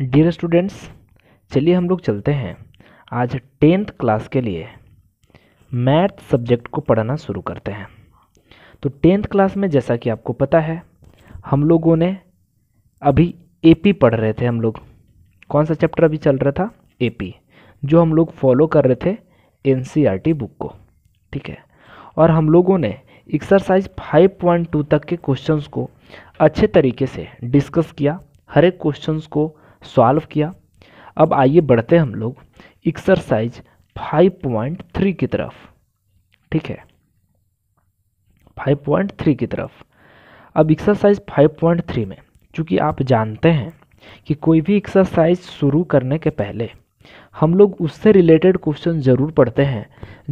dear students चलिए हम लोग चलते हैं आज टेंथ क्लास के लिए मैथ सब्जेक्ट को पढ़ना शुरू करते हैं तो टेंथ क्लास में जैसा कि आपको पता है हम लोगों ने अभी एपी पढ़ रहे थे हम लोग कौन सा चैप्टर अभी चल रहा था एपी जो हम लोग फॉलो कर रहे थे टी बुक e को ठीक है और हम लोगों ने एक्सरसाइज 5.2 तक के क्वेश्चंस को अच्छे तरीके से डिस्कस किया हर एक क्वेश्चंस को सॉल्व किया अब आइए बढ़ते हम लोग एक्सरसाइज 5.3 की तरफ ठीक है 5.3 की तरफ अब एक्सरसाइज 5.3 में चूँकि आप जानते हैं कि कोई भी एक्सरसाइज शुरू करने के पहले हम लोग उससे रिलेटेड क्वेश्चन ज़रूर पढ़ते हैं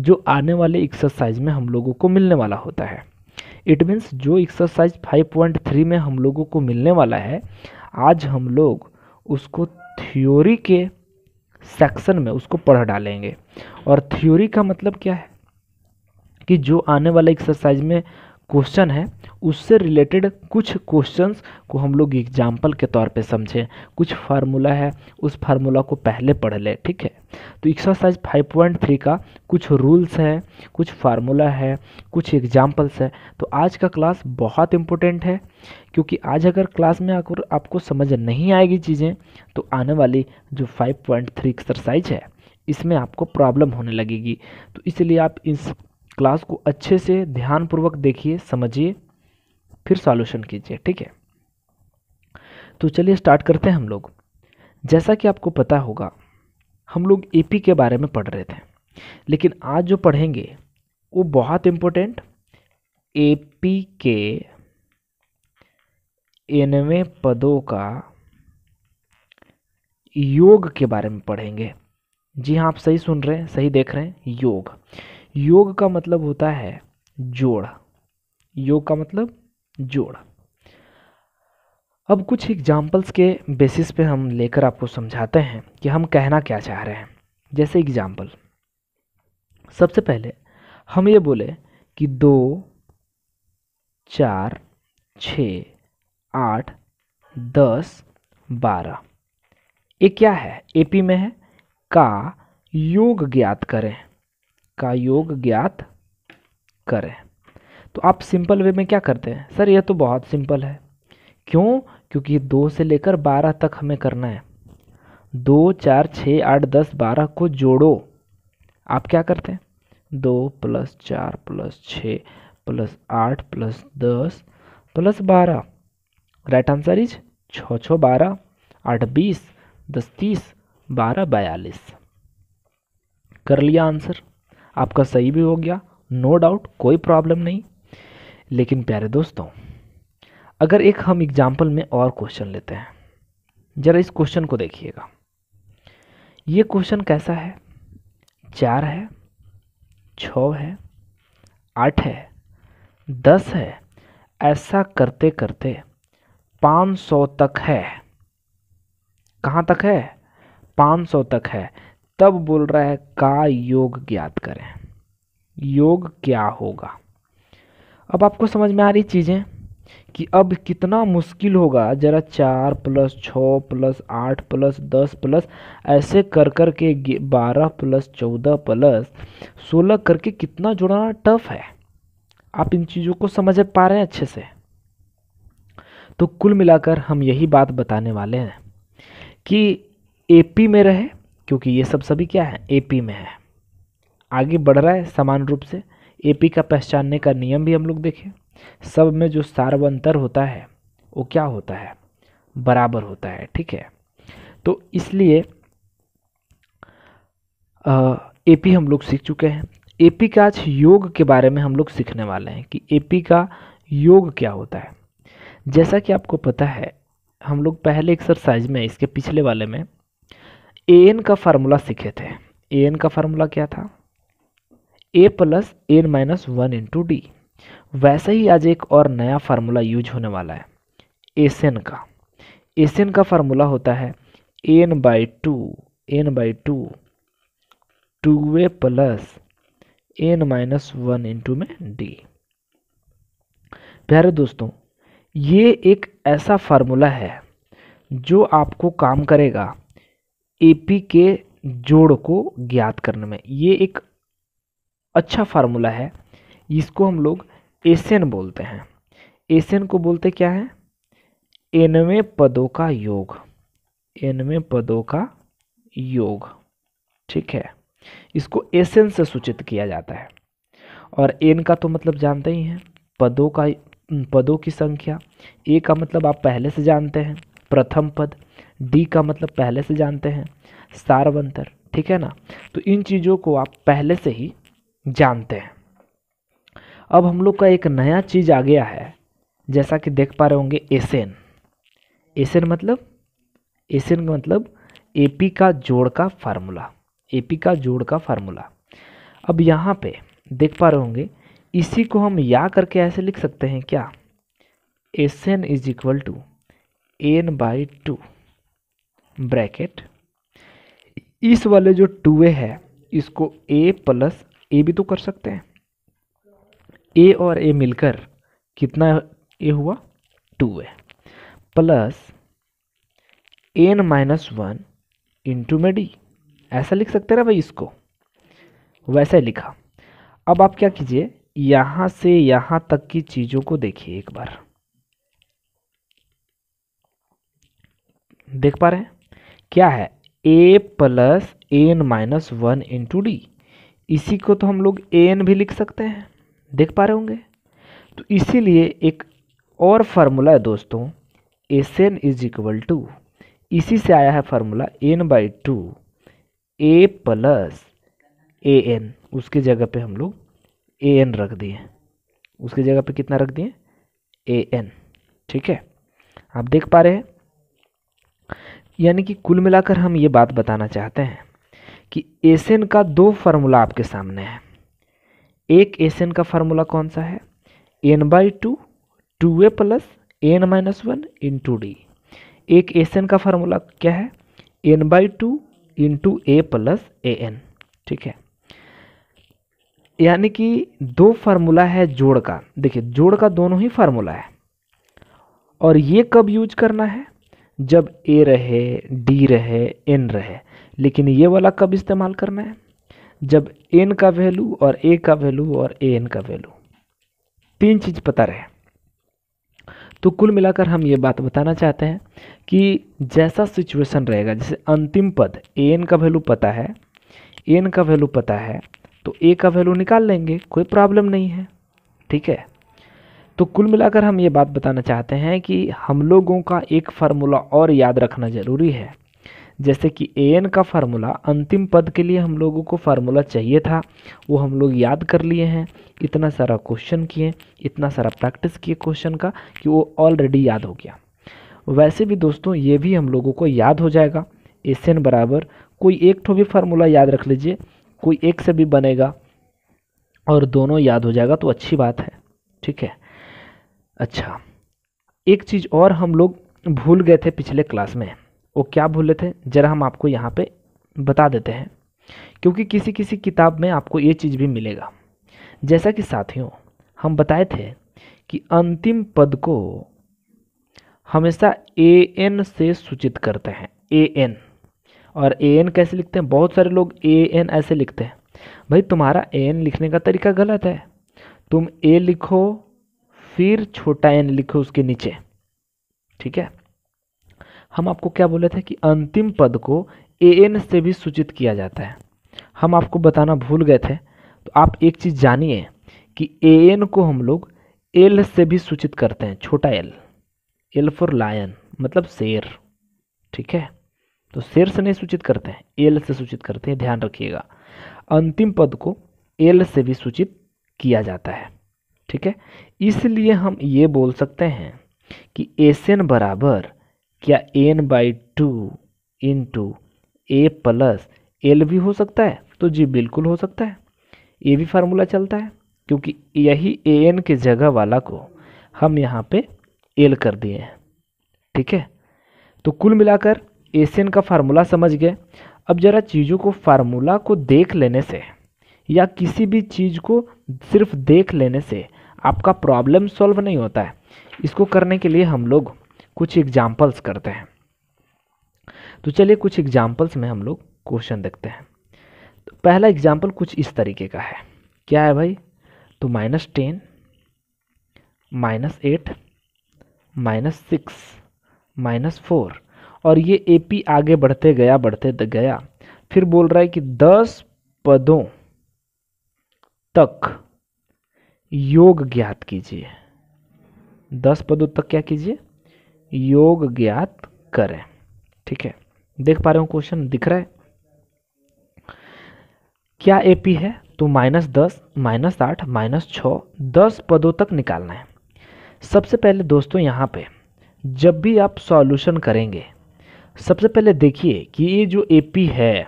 जो आने वाले एक्सरसाइज में हम लोगों को मिलने वाला होता है इट मीन्स जो एक्सरसाइज 5.3 में हम लोगों को मिलने वाला है आज हम लोग उसको थ्योरी के सेक्शन में उसको पढ़ डालेंगे और थ्योरी का मतलब क्या है कि जो आने वाले एक्सरसाइज में क्वेश्चन है उससे रिलेटेड कुछ क्वेश्चंस को हम लोग एग्जाम्पल के तौर पे समझें कुछ फार्मूला है उस फार्मूला को पहले पढ़ लें ठीक है तो एक्सरसाइज 5.3 का कुछ रूल्स हैं कुछ फार्मूला है कुछ एग्जाम्पल्स है तो आज का क्लास बहुत इम्पोर्टेंट है क्योंकि आज अगर क्लास में अगर आपको समझ नहीं आएगी चीज़ें तो आने वाली जो फाइव एक्सरसाइज है इसमें आपको प्रॉब्लम होने लगेगी तो इसलिए आप इस क्लास को अच्छे से ध्यानपूर्वक देखिए समझिए फिर सॉल्यूशन कीजिए ठीक है तो चलिए स्टार्ट करते हैं हम लोग जैसा कि आपको पता होगा हम लोग एपी के बारे में पढ़ रहे थे लेकिन आज जो पढ़ेंगे वो बहुत इम्पोर्टेंट एपी के एनवे पदों का योग के बारे में पढ़ेंगे जी हाँ आप सही सुन रहे हैं सही देख रहे हैं योग योग का मतलब होता है जोड़ योग का मतलब जोड़ अब कुछ एग्जाम्पल्स के बेसिस पे हम लेकर आपको समझाते हैं कि हम कहना क्या चाह रहे हैं जैसे एग्जाम्पल सबसे पहले हम ये बोले कि दो चार छ आठ दस बारह ये क्या है एपी में है का योग ज्ञात करें का योग ज्ञात करें तो आप सिंपल वे में क्या करते हैं सर यह तो बहुत सिंपल है क्यों क्योंकि दो से लेकर बारह तक हमें करना है दो चार छः आठ दस बारह को जोड़ो आप क्या करते हैं दो प्लस चार प्लस छः प्लस आठ प्लस दस प्लस बारह राइट आंसर इज छः छः बारह आठ बीस दस तीस बारह बयालीस कर लिया आंसर आपका सही भी हो गया नो डाउट कोई प्रॉब्लम नहीं लेकिन प्यारे दोस्तों अगर एक हम एग्जाम्पल में और क्वेश्चन लेते हैं ज़रा इस क्वेश्चन को देखिएगा ये क्वेश्चन कैसा है चार है छ है आठ है दस है ऐसा करते करते पाँच सौ तक है कहाँ तक है पाँच सौ तक है तब बोल रहा है का योग ज्ञात करें योग क्या होगा अब आपको समझ में आ रही चीज़ें कि अब कितना मुश्किल होगा ज़रा चार प्लस छ प्लस आठ प्लस दस प्लस ऐसे कर कर के बारह प्लस चौदह प्लस सोलह करके कितना जोड़ना टफ है आप इन चीज़ों को समझ पा रहे हैं अच्छे से तो कुल मिलाकर हम यही बात बताने वाले हैं कि एपी में रहे क्योंकि ये सब सभी क्या है एपी में है आगे बढ़ रहा है समान रूप से एपी का पहचानने का नियम भी हम लोग देखें सब में जो सार्वंतर होता है वो क्या होता है बराबर होता है ठीक है तो इसलिए एपी हम लोग सीख चुके हैं एपी का आज योग के बारे में हम लोग सीखने वाले हैं कि एपी का योग क्या होता है जैसा कि आपको पता है हम लोग पहले एक्सरसाइज में इसके पिछले वाले में ए एन का फार्मूला सीखे थे ए एन का फार्मूला क्या था A plus N minus one into D वैसे ही आज एक और नया फार्मूला यूज होने वाला है एस एन का एस एन का फार्मूला होता है N by two N by two two A plus N minus one into में डी प्यारे दोस्तों ये एक ऐसा फार्मूला है जो आपको काम करेगा ए पी के जोड़ को ज्ञात करने में ये एक अच्छा फार्मूला है इसको हम लोग एसेन बोलते हैं एसेन को बोलते क्या है एनवे पदों का योग एनवे पदों का योग ठीक है इसको एसेन से सूचित किया जाता है और एन का तो मतलब जानते ही हैं पदों का पदों की संख्या ए का मतलब आप पहले से जानते हैं प्रथम पद डी का मतलब पहले से जानते हैं सार्वंतर ठीक है ना तो इन चीज़ों को आप पहले से ही जानते हैं अब हम लोग का एक नया चीज़ आ गया है जैसा कि देख पा रहे होंगे एसेन एसेन मतलब एसेन का मतलब एपी का जोड़ का फार्मूला एपी का जोड़ का फार्मूला अब यहाँ पे देख पा रहे होंगे इसी को हम या करके ऐसे लिख सकते हैं क्या S N is equal to N by two bracket इस वाले जो टू ए है इसको ए प्लस ए भी तो कर सकते हैं ए और ए मिलकर कितना ए हुआ टू ए plus N minus one into में डी ऐसा लिख सकते ना भाई इसको वैसे लिखा अब आप क्या कीजिए यहाँ से यहाँ तक की चीज़ों को देखिए एक बार देख पा रहे हैं क्या है ए plus N minus one into D इसी को तो हम लोग ए एन भी लिख सकते हैं देख पा रहे होंगे तो इसीलिए एक और फार्मूला है दोस्तों S N is equal to इसी से आया है formula N by two A plus A N उसके जगह पे हम लोग ए एन रख दिए उसके जगह पे कितना रख दिए ए एन ठीक है आप देख पा रहे हैं यानी कि कुल मिलाकर हम ये बात बताना चाहते हैं कि एसेन का दो फार्मूला आपके सामने है एक एसेन का फार्मूला कौन सा है N by two two A plus N minus one into D एक एसेन का फार्मूला क्या है N by two into A plus A N ठीक है यानी कि दो फार्मूला है जोड़ का देखिए जोड़ का दोनों ही फार्मूला है और ये कब यूज करना है जब ए रहे डी रहे एन रहे लेकिन ये वाला कब इस्तेमाल करना है जब एन का वैल्यू और ए का वैल्यू और ए एन का वैल्यू तीन चीज़ पता रहे तो कुल मिलाकर हम ये बात बताना चाहते हैं कि जैसा सिचुएशन रहेगा जैसे अंतिम पद ए एन का वैल्यू पता है एन का वैल्यू पता है तो ए का वैल्यू निकाल लेंगे कोई प्रॉब्लम नहीं है ठीक है तो कुल मिलाकर हम ये बात बताना चाहते हैं कि हम लोगों का एक फार्मूला और याद रखना ज़रूरी है जैसे कि ए एन का फार्मूला अंतिम पद के लिए हम लोगों को फार्मूला चाहिए था वो हम लोग याद कर लिए हैं इतना सारा क्वेश्चन किए इतना सारा प्रैक्टिस किए क्वेश्चन का कि वो ऑलरेडी याद हो गया वैसे भी दोस्तों ये भी हम लोगों को याद हो जाएगा एस एन बराबर कोई एक ठो भी फार्मूला याद रख लीजिए कोई एक से भी बनेगा और दोनों याद हो जाएगा तो अच्छी बात है ठीक है अच्छा एक चीज़ और हम लोग भूल गए थे पिछले क्लास में वो क्या भूले थे ज़रा हम आपको यहाँ पे बता देते हैं क्योंकि किसी किसी किताब में आपको ये चीज़ भी मिलेगा जैसा कि साथियों हम बताए थे कि अंतिम पद को हमेशा ए एन से सूचित करते हैं ए एन और ए एन कैसे लिखते हैं बहुत सारे लोग ए एन ऐसे लिखते हैं भाई तुम्हारा ए एन लिखने का तरीका गलत है तुम ए लिखो फिर छोटा एन लिखो उसके नीचे ठीक है हम आपको क्या बोले थे कि अंतिम पद को ए एन से भी सूचित किया जाता है हम आपको बताना भूल गए थे तो आप एक चीज़ जानिए कि ए एन को हम लोग एल से भी सूचित करते हैं छोटा एल एल फॉर लायन मतलब शेर ठीक है तो शेर से नहीं सूचित करते हैं एल से सूचित करते हैं ध्यान रखिएगा अंतिम पद को एल से भी सूचित किया जाता है ठीक है इसलिए हम ये बोल सकते हैं कि एस एन बराबर क्या N by two into A plus L भी हो सकता है तो जी बिल्कुल हो सकता है ये भी फार्मूला चलता है क्योंकि यही ए एन के जगह वाला को हम यहाँ पे एल कर दिए हैं ठीक है तो कुल मिलाकर एस एन का फार्मूला समझ गए अब ज़रा चीज़ों को फार्मूला को देख लेने से या किसी भी चीज़ को सिर्फ देख लेने से आपका प्रॉब्लम सॉल्व नहीं होता है इसको करने के लिए हम लोग कुछ एग्जाम्पल्स करते हैं तो चलिए कुछ एग्जाम्पल्स में हम लोग क्वेश्चन देखते हैं तो पहला एग्जाम्पल कुछ इस तरीके का है क्या है भाई तो minus ten minus eight minus six minus four और ये ए पी आगे बढ़ते गया बढ़ते गया फिर बोल रहा है कि दस पदों तक योग ज्ञात कीजिए दस पदों तक क्या कीजिए योग ज्ञात करें ठीक है देख पा रहे हो क्वेश्चन दिख रहा है क्या एपी है तो माइनस दस माइनस आठ माइनस छ दस पदों तक निकालना है सबसे पहले दोस्तों यहाँ पे जब भी आप सॉल्यूशन करेंगे सबसे पहले देखिए कि ये जो एपी है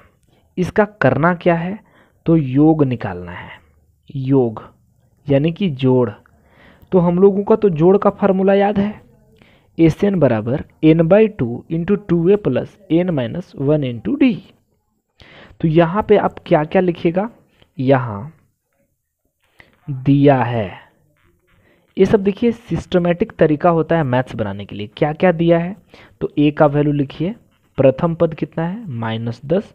इसका करना क्या है तो योग निकालना है योग यानी कि जोड़ तो हम लोगों का तो जोड़ का फार्मूला याद है एस एन बराबर N by two into two A plus N minus one into D तो यहाँ पे आप क्या क्या लिखिएगा यहाँ दिया है ये सब देखिए सिस्टमेटिक तरीका होता है मैथ्स बनाने के लिए क्या क्या दिया है तो ए का वैल्यू लिखिए प्रथम पद कितना है माइनस दस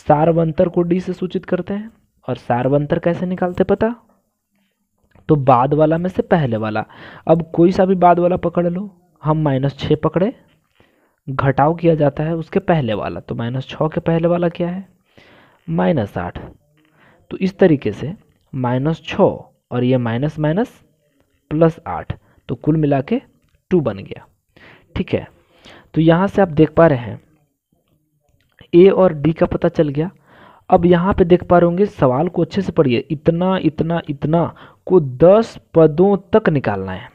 सार्वंतर को डी से सूचित करते हैं और सार्वंतर कैसे निकालते पता तो बाद वाला में से पहले वाला अब कोई सा भी बाद वाला पकड़ लो हम माइनस छः पकड़े घटाव किया जाता है उसके पहले वाला तो माइनस छः के पहले वाला क्या है माइनस आठ तो इस तरीके से माइनस छः और ये माइनस माइनस प्लस आठ तो कुल मिला के टू बन गया ठीक है तो यहाँ से आप देख पा रहे हैं ए और डी का पता चल गया अब यहाँ पे देख पा रहे होंगे सवाल को अच्छे से पढ़िए इतना इतना इतना को दस पदों तक निकालना है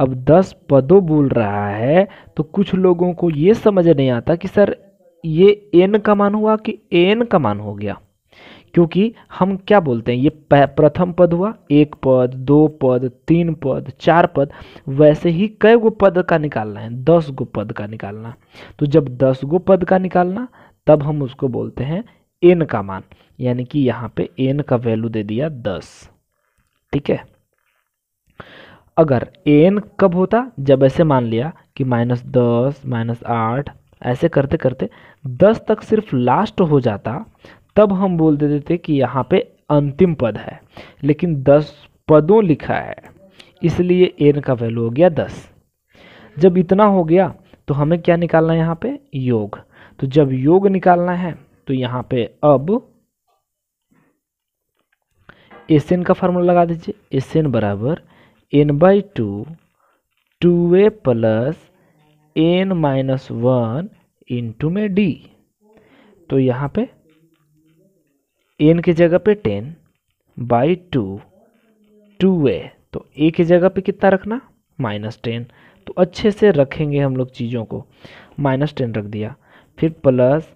अब दस पदों बोल रहा है तो कुछ लोगों को ये समझ नहीं आता कि सर ये एन का मान हुआ कि एन का मान हो गया क्योंकि हम क्या बोलते हैं ये प्रथम पद हुआ एक पद दो पद तीन पद चार पद वैसे ही कई गो पद का निकालना है दस गो पद का निकालना तो जब दस गो पद का निकालना तब हम उसको बोलते हैं एन का मान यानी कि यहाँ पे एन का वैल्यू दे दिया दस ठीक है अगर ए एन कब होता जब ऐसे मान लिया कि माइनस दस माइनस आठ ऐसे करते करते दस तक सिर्फ लास्ट हो जाता तब हम बोल देते थे कि यहाँ पे अंतिम पद है लेकिन दस पदों लिखा है इसलिए एन का वैल्यू हो गया दस जब इतना हो गया तो हमें क्या निकालना है यहाँ पे योग तो जब योग निकालना है तो यहाँ पे अब एस एन का फार्मूला लगा दीजिए एस एन बराबर N by two two A plus N minus one into में डी तो यहाँ पे एन की जगह पे ten by two two A तो ए की जगह पे कितना रखना माइनस टेन तो अच्छे से रखेंगे हम लोग चीज़ों को माइनस टेन रख दिया फिर प्लस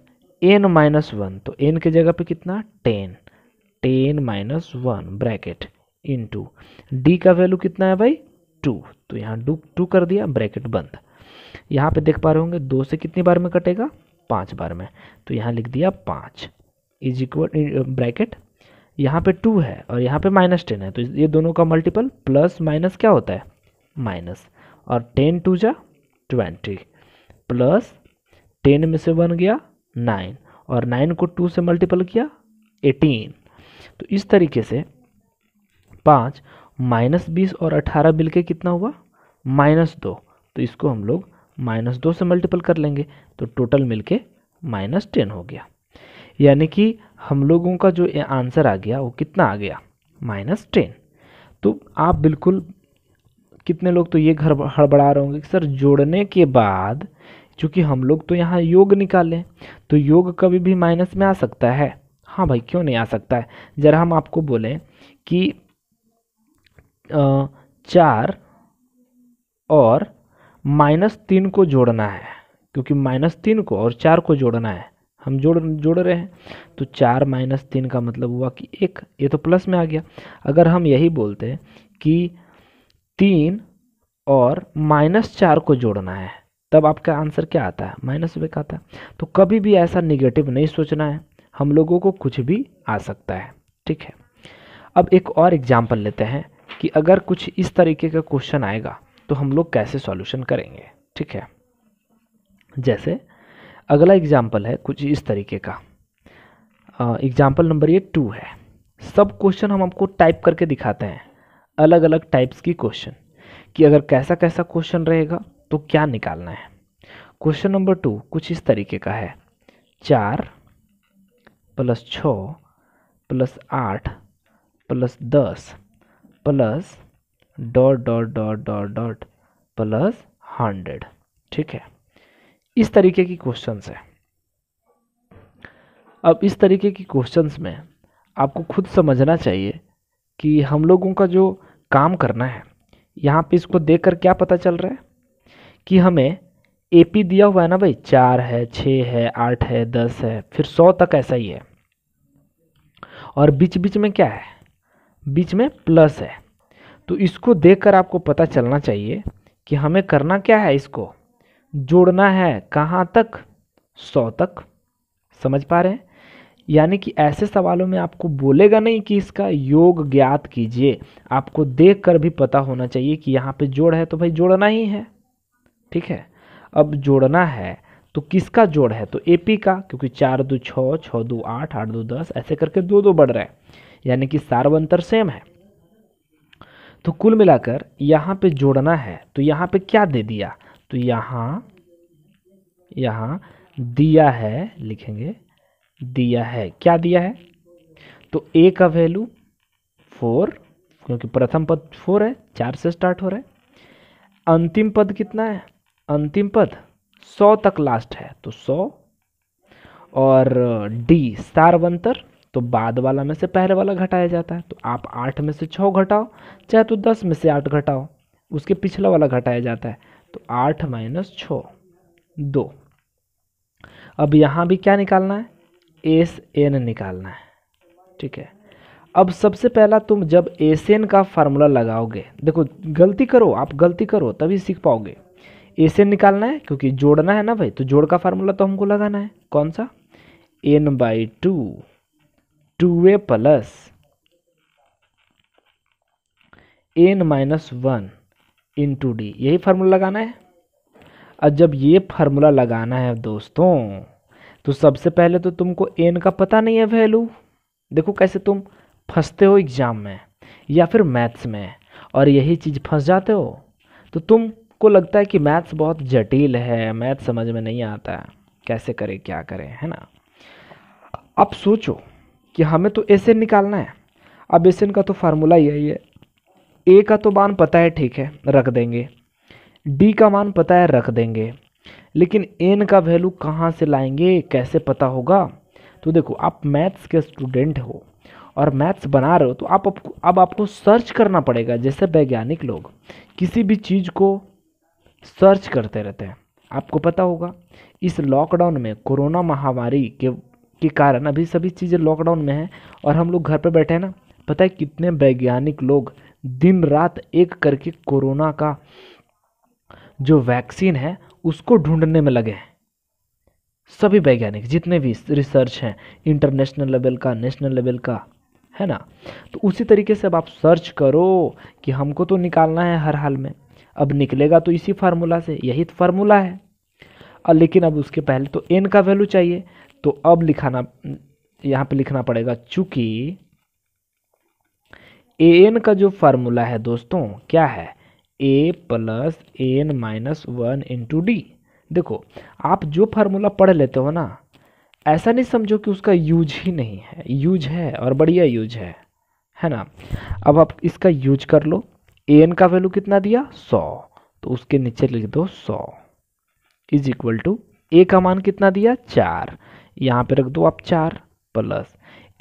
एन माइनस वन तो एन की जगह पे कितना ten ten minus one bracket into D का वैल्यू कितना है भाई टू तो यहाँ डू टू कर दिया ब्रैकेट बंद यहाँ पे देख पा रहे होंगे दो से कितनी बार में कटेगा पाँच बार में तो यहाँ लिख दिया पाँच इज इक्वल ब्रैकेट यहाँ पे टू है और यहाँ पे माइनस टेन है तो ये दोनों का मल्टीपल प्लस माइनस क्या होता है माइनस और टेन टू जा ट्वेंटी प्लस टेन में से वन गया नाइन और नाइन को टू से मल्टीपल किया एटीन तो इस तरीके से पाँच माइनस बीस और अठारह मिल के कितना हुआ माइनस दो तो इसको हम लोग माइनस दो से मल्टीपल कर लेंगे तो टोटल मिल के माइनस टेन हो गया यानी कि हम लोगों का जो आंसर आ गया वो कितना आ गया माइनस टेन तो आप बिल्कुल कितने लोग तो ये घर हड़बड़ा रहे होंगे कि सर जोड़ने के बाद चूँकि हम लोग तो यहाँ योग निकालें तो योग कभी भी माइनस में आ सकता है हाँ भाई क्यों नहीं आ सकता है ज़रा हम आपको बोलें कि चार और माइनस तीन को जोड़ना है क्योंकि माइनस तीन को और चार को जोड़ना है हम जोड़ जोड़ रहे हैं तो चार माइनस तीन का मतलब हुआ कि एक ये तो प्लस में आ गया अगर हम यही बोलते हैं कि तीन और माइनस चार को जोड़ना है तब आपका आंसर क्या आता है माइनस वे का आता है तो कभी भी ऐसा निगेटिव नहीं सोचना है हम लोगों को कुछ भी आ सकता है ठीक है अब एक और एग्जाम्पल लेते हैं कि अगर कुछ इस तरीके का क्वेश्चन आएगा तो हम लोग कैसे सॉल्यूशन करेंगे ठीक है जैसे अगला एग्जाम्पल है कुछ इस तरीके का एग्जाम्पल नंबर ये टू है सब क्वेश्चन हम आपको टाइप करके दिखाते हैं अलग अलग टाइप्स की क्वेश्चन कि अगर कैसा कैसा क्वेश्चन रहेगा तो क्या निकालना है क्वेश्चन नंबर टू कुछ इस तरीके का है चार प्लस छ प्लस आठ प्लस दस plus dot dot dot dot dot plus hundred ठीक है इस तरीके की क्वेश्चंस है अब इस तरीके की क्वेश्चंस में आपको खुद समझना चाहिए कि हम लोगों का जो काम करना है यहाँ पे इसको देख कर क्या पता चल रहा है कि हमें एपी दिया हुआ है ना भाई चार है छः है आठ है दस है फिर सौ तक ऐसा ही है और बीच बीच में क्या है बीच में प्लस है तो इसको देखकर आपको पता चलना चाहिए कि हमें करना क्या है इसको जोड़ना है कहाँ तक सौ तक समझ पा रहे हैं यानी कि ऐसे सवालों में आपको बोलेगा नहीं कि इसका योग ज्ञात कीजिए आपको देख कर भी पता होना चाहिए कि यहाँ पे जोड़ है तो भाई जोड़ना ही है ठीक है अब जोड़ना है तो किसका जोड़ है तो ए पी का क्योंकि चार दो छः छः दो आठ आठ दो दस ऐसे करके दो दो बढ़ रहे हैं यानी कि सार्वंतर सेम है तो कुल मिलाकर यहाँ पे जोड़ना है तो यहाँ पे क्या दे दिया तो यहाँ यहाँ दिया है लिखेंगे दिया है क्या दिया है तो ए का वैल्यू फोर क्योंकि प्रथम पद फोर है चार से स्टार्ट हो रहा है अंतिम पद कितना है अंतिम पद सौ तक लास्ट है तो सौ और डी सार्वंतर तो बाद वाला में से पहले वाला घटाया जाता है तो आप आठ में से छः घटाओ चाहे तो दस में से आठ घटाओ उसके पिछला वाला घटाया जाता है तो आठ माइनस छ दो अब यहाँ भी क्या निकालना है एस एन निकालना है ठीक है अब सबसे पहला तुम जब एस एन का फार्मूला लगाओगे देखो गलती करो आप गलती करो तभी सीख पाओगे ए से निकालना है क्योंकि जोड़ना है ना भाई तो जोड़ का फार्मूला तो हमको लगाना है कौन सा n by two two A plus N minus one into d यही फार्मूला लगाना है और जब ये फार्मूला लगाना है दोस्तों तो सबसे पहले तो तुमको एन का पता नहीं है वैल्यू देखो कैसे तुम फंसते हो एग्ज़ाम में या फिर मैथ्स में और यही चीज़ फंस जाते हो तो तुम को लगता है कि मैथ्स बहुत जटिल है मैथ समझ में नहीं आता है कैसे करें क्या करें है ना अब सोचो कि हमें तो एस निकालना है अब एस का तो फार्मूला यही है ए का तो मान पता है ठीक है रख देंगे डी का मान पता है रख देंगे लेकिन एन का वैल्यू कहाँ से लाएंगे कैसे पता होगा तो देखो आप मैथ्स के स्टूडेंट हो और मैथ्स बना रहे हो तो आप अब आपको सर्च करना पड़ेगा जैसे वैज्ञानिक लोग किसी भी चीज़ को सर्च करते रहते हैं आपको पता होगा इस लॉकडाउन में कोरोना महामारी के के कारण अभी सभी चीज़ें लॉकडाउन में हैं और हम लोग घर पर बैठे हैं ना पता है कितने वैज्ञानिक लोग दिन रात एक करके कोरोना का जो वैक्सीन है उसको ढूंढने में लगे हैं सभी वैज्ञानिक जितने भी रिसर्च हैं इंटरनेशनल लेवल का नेशनल लेवल का है ना तो उसी तरीके से अब आप सर्च करो कि हमको तो निकालना है हर हाल में अब निकलेगा तो इसी फार्मूला से यही तो फार्मूला है और लेकिन अब उसके पहले तो एन का वैल्यू चाहिए तो अब लिखाना यहाँ पे लिखना पड़ेगा चूँकि ए एन का जो फार्मूला है दोस्तों क्या है ए plus N minus one into d देखो आप जो फार्मूला पढ़ लेते हो ना ऐसा नहीं समझो कि उसका यूज ही नहीं है यूज है और बढ़िया यूज है है ना अब आप इसका यूज कर लो ए एन का वैल्यू कितना दिया सौ तो उसके नीचे लिख दो सौ इज इक्वल टू ए का मान कितना दिया चार यहाँ पे रख दो आप चार प्लस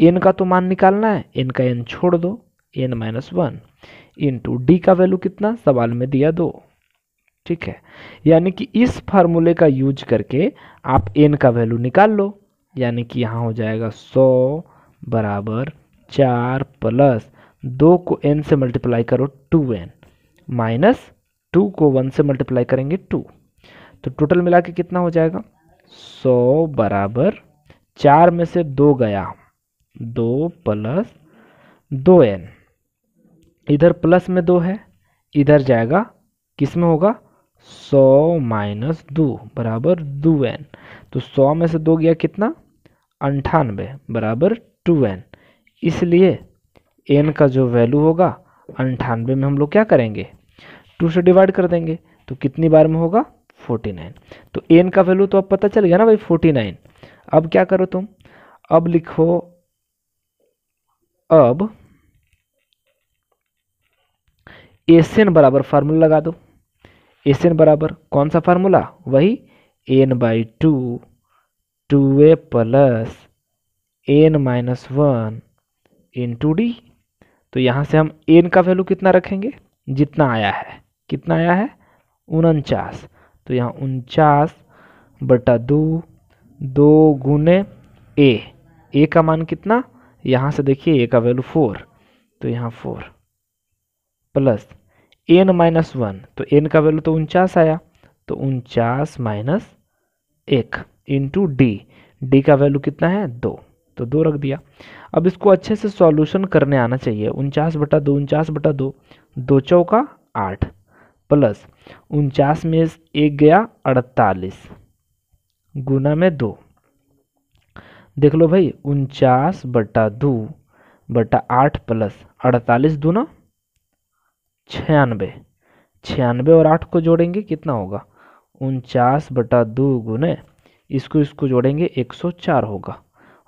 एन का तो मान निकालना है एन का एन छोड़ दो n minus one into D का वैल्यू कितना सवाल में दिया दो ठीक है यानी कि इस फार्मूले का यूज करके आप एन का वैल्यू निकाल लो यानी कि यहाँ हो जाएगा सौ बराबर चार प्लस दो को एन से मल्टीप्लाई करो टू एन माइनस टू को वन से मल्टीप्लाई करेंगे टू तो टोटल मिला के कितना हो जाएगा सौ बराबर चार में से दो गया दो प्लस दो एन इधर प्लस में दो है इधर जाएगा किस में होगा सौ माइनस दो बराबर दो एन तो सौ में से दो गया कितना अंठानवे बराबर टू एन इसलिए एन का जो वैल्यू होगा अंठानवे में हम लोग क्या करेंगे टू से डिवाइड कर देंगे तो कितनी बार में होगा फोर्टी नाइन तो एन का वैल्यू तो अब पता चल गया ना भाई फोर्टी नाइन अब क्या करो तुम अब लिखो अब एस एन बराबर फार्मूला लगा दो एस एन बराबर कौन सा फार्मूला वही n by two two A plus N minus one into d तो यहाँ से हम एन का वैल्यू कितना रखेंगे जितना आया है कितना आया है उनचास तो यहाँ उनचास बटा दो दो गुने ए ए का मान कितना यहाँ से देखिए ए का वैल्यू फोर तो यहाँ four plus N minus one तो एन का वैल्यू तो उनचास आया तो उनचास माइनस एक इंटू डी डी का वैल्यू कितना है दो तो दो रख दिया अब इसको अच्छे से सॉल्यूशन करने आना चाहिए उनचास बटा दो उनचास बटा दो दो चौका आठ प्लस उनचास में एक गया अड़तालीस गुना में दो देख लो भाई उनचास बटा दो बटा आठ प्लस अड़तालीस दूना छियानवे छियानवे और आठ को जोड़ेंगे कितना होगा उनचास बटा दो गुने इसको इसको जोड़ेंगे एक सौ चार होगा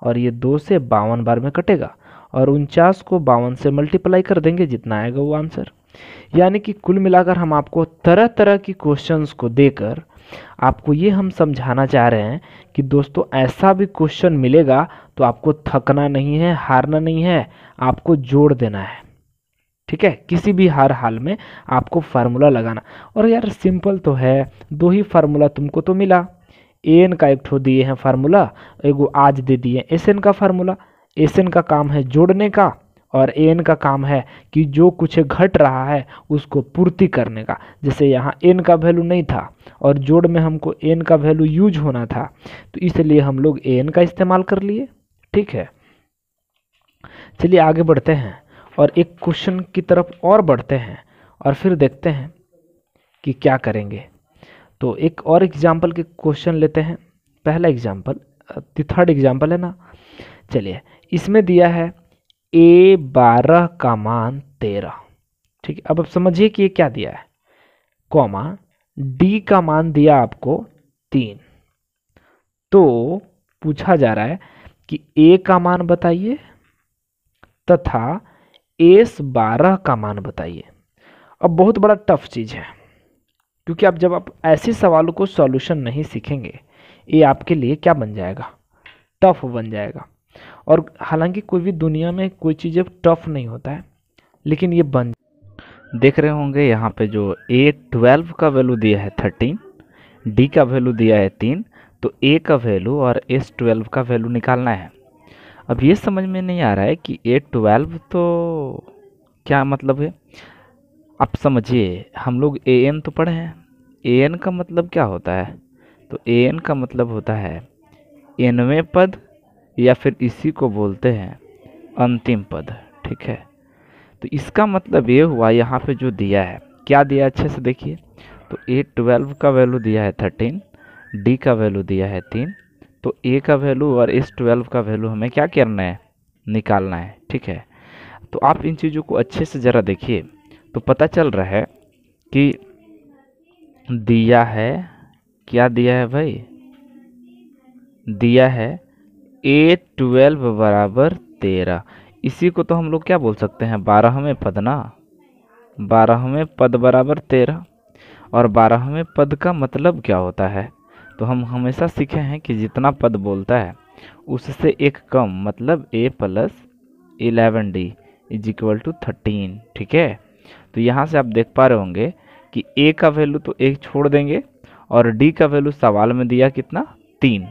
और ये दो से बावन बार में कटेगा और उनचास को बावन से मल्टीप्लाई कर देंगे जितना आएगा वो आंसर यानी कि कुल मिलाकर हम आपको तरह तरह की क्वेश्चंस को देकर आपको ये हम समझाना चाह रहे हैं कि दोस्तों ऐसा भी क्वेश्चन मिलेगा तो आपको थकना नहीं है हारना नहीं है आपको जोड़ देना है ठीक है किसी भी हर हाल में आपको फार्मूला लगाना और यार सिंपल तो है दो ही फार्मूला तुमको तो मिला एन का एक ठो दिए हैं फार्मूला एगो आज दे दिए एस एन का फार्मूला एस एन का काम है जोड़ने का और एन का काम है कि जो कुछ घट रहा है उसको पूर्ति करने का जैसे यहाँ एन का वैल्यू नहीं था और जोड़ में हमको एन का वैल्यू यूज होना था तो इसलिए हम लोग एन का इस्तेमाल कर लिए ठीक है चलिए आगे बढ़ते हैं और एक क्वेश्चन की तरफ और बढ़ते हैं और फिर देखते हैं कि क्या करेंगे तो एक और एग्जाम्पल के क्वेश्चन लेते हैं पहला एग्जाम्पल थर्ड एग्जाम्पल है ना चलिए इसमें दिया है ए बारह का मान तेरह ठीक है अब आप समझिए कि ये क्या दिया है कॉमा डी का मान दिया आपको तीन तो पूछा जा रहा है कि ए का मान बताइए तथा एस बारह का मान बताइए अब बहुत बड़ा टफ चीज़ है क्योंकि आप जब आप ऐसे सवालों को सॉल्यूशन नहीं सीखेंगे ये आपके लिए क्या बन जाएगा टफ बन जाएगा और हालांकि कोई भी दुनिया में कोई चीज़ टफ नहीं होता है लेकिन ये बन देख रहे होंगे यहाँ पे जो ए ट्वेल्व का वैल्यू दिया है थर्टीन डी का वैल्यू दिया है तीन तो ए का वैल्यू और एस ट्वेल्व का वैल्यू निकालना है अब ये समझ में नहीं आ रहा है कि ए ट्वेल्व तो क्या मतलब है आप समझिए हम लोग ए एन तो पढ़े हैं ए एन का मतलब क्या होता है तो ए एन का मतलब होता है एनवे पद या फिर इसी को बोलते हैं अंतिम पद ठीक है तो इसका मतलब ये हुआ यहाँ पे जो दिया है क्या दिया अच्छे से देखिए तो ए ट्वेल्व का वैल्यू दिया है थर्टीन डी का वैल्यू दिया है तीन तो ए का वैल्यू और एस ट्वेल्व का वैल्यू हमें क्या करना है निकालना है ठीक है तो आप इन चीज़ों को अच्छे से ज़रा देखिए तो पता चल रहा है कि दिया है क्या दिया है भाई दिया है ए ट्वेल्व बराबर तेरह इसी को तो हम लोग क्या बोल सकते हैं बारहवें पद ना बारहवें पद बराबर तेरह और बारहवें पद का मतलब क्या होता है तो हम हमेशा सीखे हैं कि जितना पद बोलता है उससे एक कम मतलब a plus eleven d is equal to thirteen ठीक है तो यहाँ से आप देख पा रहे होंगे कि ए का वैल्यू तो एक छोड़ देंगे और डी का वैल्यू सवाल में दिया कितना तीन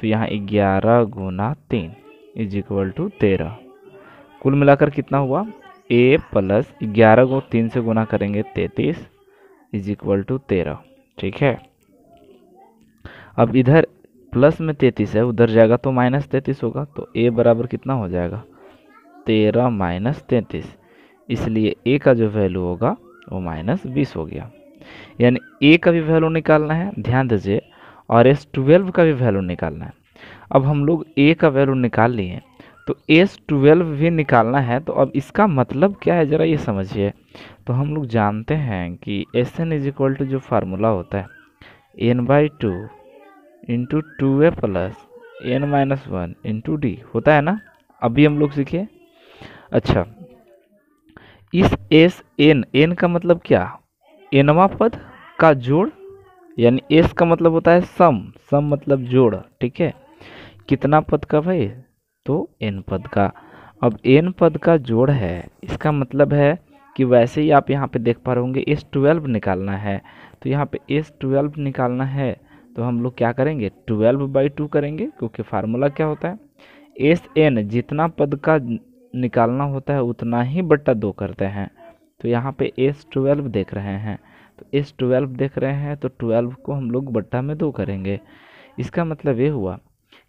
तो यहाँ ग्यारह गुना तीन इज इक्वल टू तेरह कुल मिलाकर कितना हुआ ए प्लस ग्यारह को तीन से गुना करेंगे तैतीस इज इक्वल टू तेरह ठीक है अब इधर प्लस में तैतीस है उधर जाएगा तो माइनस तैतीस होगा तो ए बराबर कितना हो जाएगा तेरह माइनस तैतीस इसलिए ए का जो वैल्यू होगा वो माइनस बीस हो गया यानी ए का भी वैल्यू निकालना है ध्यान दीजिए और एस ट्वेल्व का भी वैल्यू निकालना है अब हम लोग ए का वैल्यू निकाल लिए तो एस ट्वेल्व भी निकालना है तो अब इसका मतलब क्या है ज़रा ये समझिए तो हम लोग जानते हैं कि s N is equal to जो फार्मूला होता है N by two into two A plus N minus one into d होता है ना अभी हम लोग सीखिए अच्छा इस एस एन एन का मतलब क्या एनवा पद का जोड़ यानी एस का मतलब होता है सम सम मतलब जोड़ ठीक है कितना पद का भाई तो एन पद का अब एन पद का जोड़ है इसका मतलब है कि वैसे ही आप यहाँ पे देख पा रहे होंगे एस ट्वेल्व निकालना है तो यहाँ पे एस ट्वेल्व निकालना है तो हम लोग क्या करेंगे ट्वेल्व बाई टू करेंगे क्योंकि फार्मूला क्या होता है एस एन जितना पद का निकालना होता है उतना ही बट्टा दो करते हैं तो यहाँ पे एस ट्वेल्व देख रहे हैं तो एस ट्वेल्व देख रहे हैं तो ट्वेल्व को हम लोग बट्टा में दो करेंगे इसका मतलब ये हुआ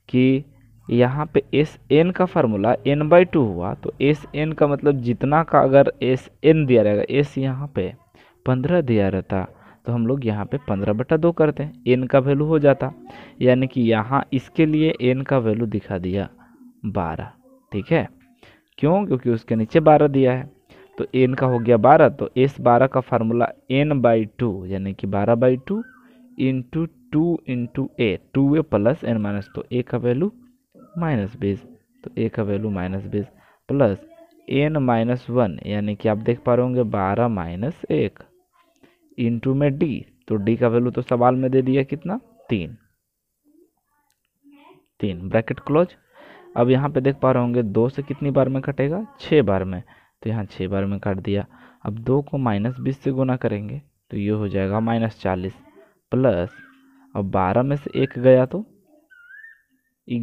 कि यहाँ पे एस एन का फार्मूला एन बाई टू हुआ तो एस एन का मतलब जितना का अगर एस एन दिया रहेगा एस यहाँ पे पंद्रह दिया रहता तो हम लोग यहाँ पे पंद्रह बटा दो करते हैं एन का वैल्यू हो जाता यानी कि यहाँ इसके लिए एन का वैल्यू दिखा दिया बारह ठीक है क्यों क्योंकि उसके नीचे बारह दिया है तो एन का हो गया बारह तो एस बारह का फार्मूला एन बाई टू यानी कि बारह by two into two into a two A plus N minus तो ए का वैल्यू माइनस बीस तो ए का वैल्यू माइनस बीस प्लस एन माइनस वन यानी कि आप देख पा रहे होंगे बारह माइनस एक इंटू में डी तो डी का वैल्यू तो सवाल में दे दिया कितना तीन तीन ब्रैकेट क्लोज अब यहाँ पे देख पा रहे होंगे दो से कितनी बार में कटेगा छः बार में तो यहाँ छः बार में काट दिया अब दो को माइनस बीस से गुना करेंगे तो ये हो जाएगा माइनस चालीस प्लस अब बारह में से एक गया तो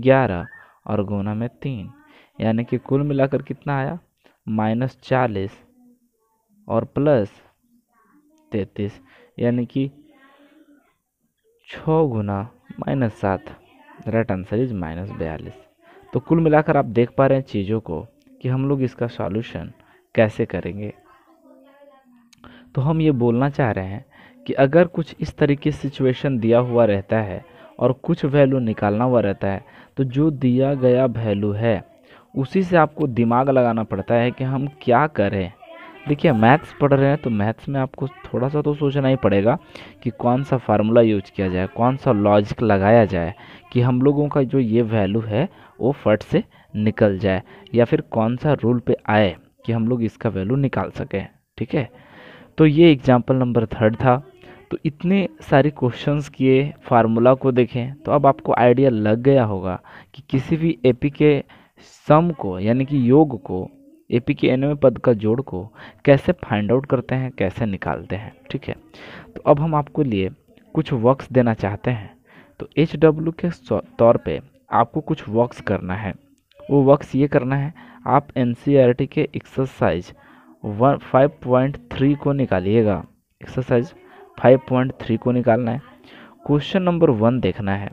ग्यारह और गुना में तीन यानी कि कुल मिलाकर कितना आया माइनस चालीस और प्लस तैतीस यानी कि छः गुना माइनस सात राइट आंसर इज माइनस बयालीस तो कुल मिलाकर आप देख पा रहे हैं चीज़ों को कि हम लोग इसका सॉल्यूशन कैसे करेंगे तो हम ये बोलना चाह रहे हैं कि अगर कुछ इस तरीके सिचुएशन दिया हुआ रहता है और कुछ वैल्यू निकालना हुआ रहता है तो जो दिया गया वैल्यू है उसी से आपको दिमाग लगाना पड़ता है कि हम क्या करें देखिए मैथ्स पढ़ रहे हैं तो मैथ्स में आपको थोड़ा सा तो सोचना ही पड़ेगा कि कौन सा फार्मूला यूज किया जाए कौन सा लॉजिक लगाया जाए कि हम लोगों का जो ये वैल्यू है वो फट से निकल जाए या फिर कौन सा रूल पे आए कि हम लोग इसका वैल्यू निकाल सकें ठीक है तो ये एग्जाम्पल नंबर थर्ड था तो इतने सारे क्वेश्चंस किए फार्मूला को देखें तो अब आपको आइडिया लग गया होगा कि किसी भी एपी के सम को यानी कि योग को एपी के एनवे पद का जोड़ को कैसे फाइंड आउट करते हैं कैसे निकालते हैं ठीक है तो अब हम आपको लिए कुछ वर्क्स देना चाहते हैं तो एच डब्ल्यू के तौर पे आपको कुछ वर्क्स करना है वो वर्क्स ये करना है आप एन e के exercise one five point three को निकालिएगा एक्सरसाइज फाइव पॉइंट थ्री को निकालना है क्वेश्चन नंबर वन देखना है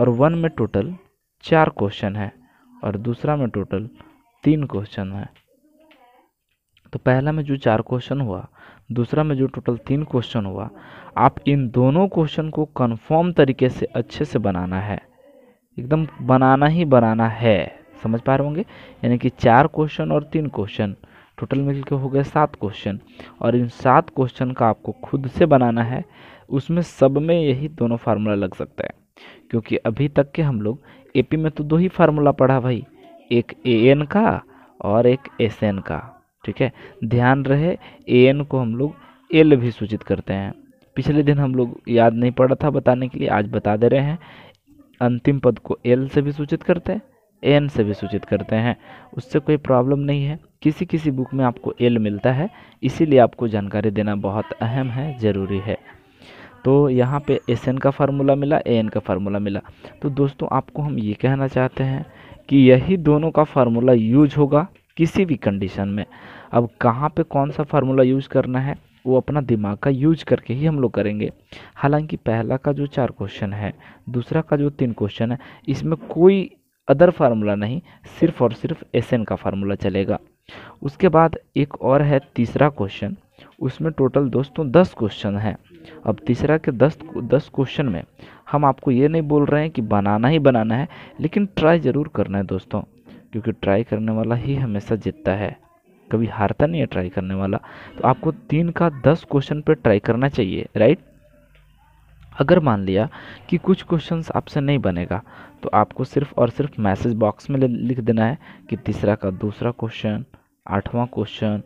और वन में टोटल चार क्वेश्चन है और दूसरा में टोटल तीन क्वेश्चन है तो पहला में जो चार क्वेश्चन हुआ दूसरा में जो टोटल तीन क्वेश्चन हुआ आप इन दोनों क्वेश्चन को कन्फर्म तरीके से अच्छे से बनाना है एकदम बनाना ही बनाना है समझ पा रहे होंगे यानी कि चार क्वेश्चन और तीन क्वेश्चन टोटल मिल के हो गए सात क्वेश्चन और इन सात क्वेश्चन का आपको खुद से बनाना है उसमें सब में यही दोनों फार्मूला लग सकता है क्योंकि अभी तक के हम लोग एपी में तो दो ही फार्मूला पढ़ा भाई एक ए एन का और एक एस एन का ठीक है ध्यान रहे ए एन को हम लोग एल भी सूचित करते हैं पिछले दिन हम लोग याद नहीं पड़ा था बताने के लिए आज बता दे रहे हैं अंतिम पद को एल से भी सूचित करते हैं एन से भी सूचित करते हैं उससे कोई प्रॉब्लम नहीं है किसी किसी बुक में आपको एल मिलता है इसीलिए आपको जानकारी देना बहुत अहम है ज़रूरी है तो यहाँ पे एस एन का फार्मूला मिला ए एन का फार्मूला मिला तो दोस्तों आपको हम ये कहना चाहते हैं कि यही दोनों का फार्मूला यूज होगा किसी भी कंडीशन में अब कहाँ पे कौन सा फार्मूला यूज़ करना है वो अपना दिमाग का यूज करके ही हम लोग करेंगे हालांकि पहला का जो चार क्वेश्चन है दूसरा का जो तीन क्वेश्चन है इसमें कोई अदर फार्मूला नहीं सिर्फ और सिर्फ एस एन का फार्मूला चलेगा उसके बाद एक और है तीसरा क्वेश्चन उसमें टोटल दोस्तों दस क्वेश्चन हैं अब तीसरा के दस दस क्वेश्चन में हम आपको ये नहीं बोल रहे हैं कि बनाना ही बनाना है लेकिन ट्राई ज़रूर करना है दोस्तों क्योंकि ट्राई करने वाला ही हमेशा जीतता है कभी हारता नहीं है ट्राई करने वाला तो आपको तीन का दस क्वेश्चन पर ट्राई करना चाहिए राइट अगर मान लिया कि कुछ क्वेश्चंस आपसे नहीं बनेगा तो आपको सिर्फ और सिर्फ मैसेज बॉक्स में लिख देना है कि तीसरा का दूसरा क्वेश्चन आठवां क्वेश्चन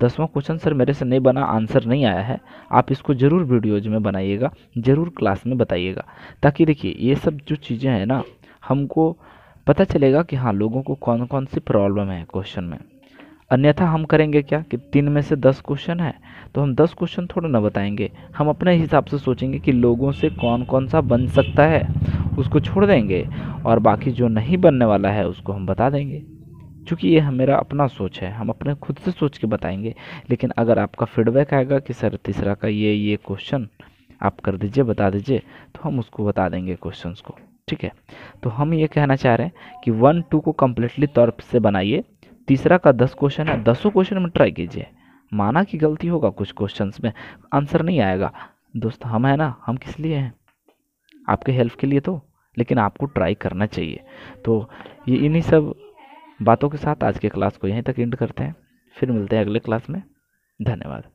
दसवां क्वेश्चन सर मेरे से नहीं बना आंसर नहीं आया है आप इसको ज़रूर वीडियोज में बनाइएगा ज़रूर क्लास में बताइएगा ताकि देखिए ये सब जो चीज़ें हैं ना हमको पता चलेगा कि हाँ लोगों को कौन कौन सी प्रॉब्लम है क्वेश्चन में अन्यथा हम करेंगे क्या कि तीन में से दस क्वेश्चन है तो हम दस क्वेश्चन थोड़ा ना बताएंगे हम अपने हिसाब से सोचेंगे कि लोगों से कौन कौन सा बन सकता है उसको छोड़ देंगे और बाकी जो नहीं बनने वाला है उसको हम बता देंगे चूँकि ये मेरा अपना सोच है हम अपने खुद से सोच के बताएंगे लेकिन अगर आपका फीडबैक आएगा कि सर तीसरा का ये ये क्वेश्चन आप कर दीजिए बता दीजिए तो हम उसको बता देंगे क्वेश्चंस को ठीक है तो हम ये कहना चाह रहे हैं कि वन टू को कम्प्लीटली तौर से बनाइए तीसरा का दस क्वेश्चन है दसों क्वेश्चन में ट्राई कीजिए माना कि गलती होगा कुछ क्वेश्चन में आंसर नहीं आएगा दोस्त हम हैं ना हम किस लिए हैं आपके हेल्प के लिए तो लेकिन आपको ट्राई करना चाहिए तो ये इन्हीं सब बातों के साथ आज के क्लास को यहीं तक एंड करते हैं फिर मिलते हैं अगले क्लास में धन्यवाद